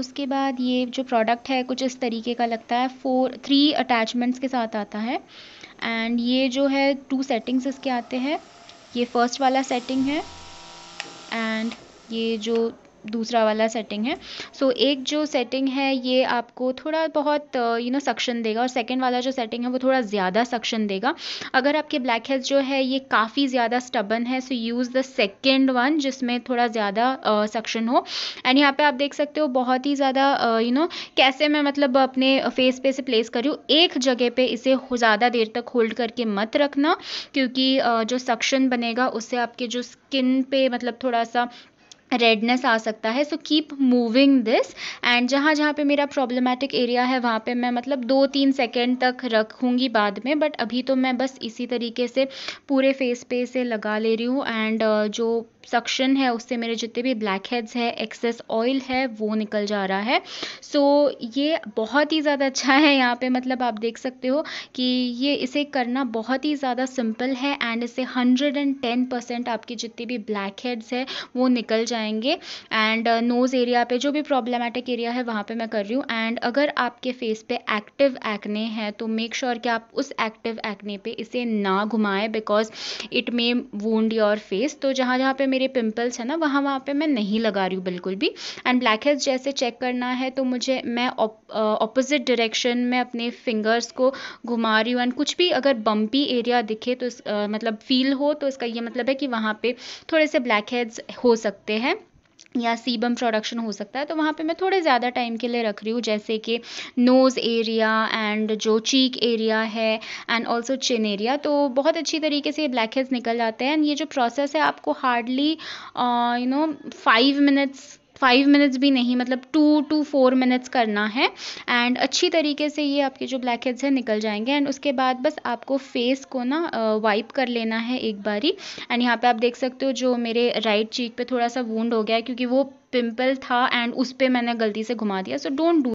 उसके बाद ये जो प्रोडक्ट है कुछ इस तरीके का लगता है फोर थ्री अटैचमेंट्स के साथ आता है एंड ये जो है टू सेटिंग्स इसके आते हैं ये फर्स्ट वाला सेटिंग है एंड ये जो दूसरा वाला सेटिंग है सो so, एक जो सेटिंग है ये आपको थोड़ा बहुत यू नो सक्शन देगा और सेकेंड वाला जो सेटिंग है वो थोड़ा ज़्यादा सक्शन देगा अगर आपके ब्लैक हेड्स जो है ये काफ़ी ज़्यादा स्टबन है so use the second one जिसमें थोड़ा ज़्यादा सक्शन uh, हो एंड यहाँ पे आप देख सकते हो बहुत ही ज़्यादा यू uh, नो कैसे मैं मतलब अपने फेस पे से प्लेस करी एक जगह पर इसे ज़्यादा देर तक होल्ड करके मत रखना क्योंकि uh, जो सक्शन बनेगा उससे आपके जो स्किन पे मतलब थोड़ा सा रेडनेस आ सकता है so keep moving this and जहाँ जहाँ पे मेरा प्रॉब्लमेटिक एरिया है वहाँ पे मैं मतलब दो तीन सेकेंड तक रखूँगी बाद में बट अभी तो मैं बस इसी तरीके से पूरे फेस पे से लगा ले रही हूँ एंड uh, जो सक्शन है उससे मेरे जितने भी ब्लैक हेड्स है एक्सेस ऑयल है वो निकल जा रहा है सो so, ये बहुत ही ज़्यादा अच्छा है यहाँ पे मतलब आप देख सकते हो कि ये इसे करना बहुत ही ज़्यादा सिंपल है एंड इसे टेन परसेंट आपकी जितनी भी ब्लैक हेड्स है वो निकल जाए जाएंगे एंड नोज़ एरिया पे जो भी प्रॉब्लमेटिक एरिया है वहाँ पे मैं कर रही हूँ एंड अगर आपके फेस पे एक्टिव एक्ने हैं तो मेक श्योर sure कि आप उस एक्टिव एक्ने पे इसे ना घुमाएं because it may wound your face तो जहाँ जहाँ पे मेरे पिंपल्स हैं ना वहाँ वहाँ पे मैं नहीं लगा रही हूँ बिल्कुल भी एंड ब्लैक हेड्स जैसे चेक करना है तो मुझे मैं ऑपोजिट डायरेक्शन uh, में अपने फिंगर्स को घुमा रही हूँ एंड कुछ भी अगर बम्पी एरिया दिखे तो इस, uh, मतलब फील हो तो इसका ये मतलब है कि वहाँ पे थोड़े से ब्लैक हेड्स हो सकते हैं या सीबम प्रोडक्शन हो सकता है तो वहाँ पे मैं थोड़े ज़्यादा टाइम के लिए रख रही हूँ जैसे कि नोज़ एरिया एंड जो चीक एरिया है एंड ऑल्सो चिन एरिया तो बहुत अच्छी तरीके से ये ब्लैक हेड्स निकल जाते हैं एंड ये जो प्रोसेस है आपको hardly you know five minutes five minutes भी नहीं मतलब टू टू फोर मिनट्स करना है एंड अच्छी तरीके से ये आपके जो ब्लैक हेड्स हैं निकल जाएंगे एंड उसके बाद बस आपको फेस को ना वाइप कर लेना है एक बारी एंड यहाँ पे आप देख सकते हो जो मेरे राइट चीक पे थोड़ा सा वूंड हो गया है क्योंकि वो पिम्पल था एंड उस पर मैंने गलती से घुमा दिया सो डोंट डू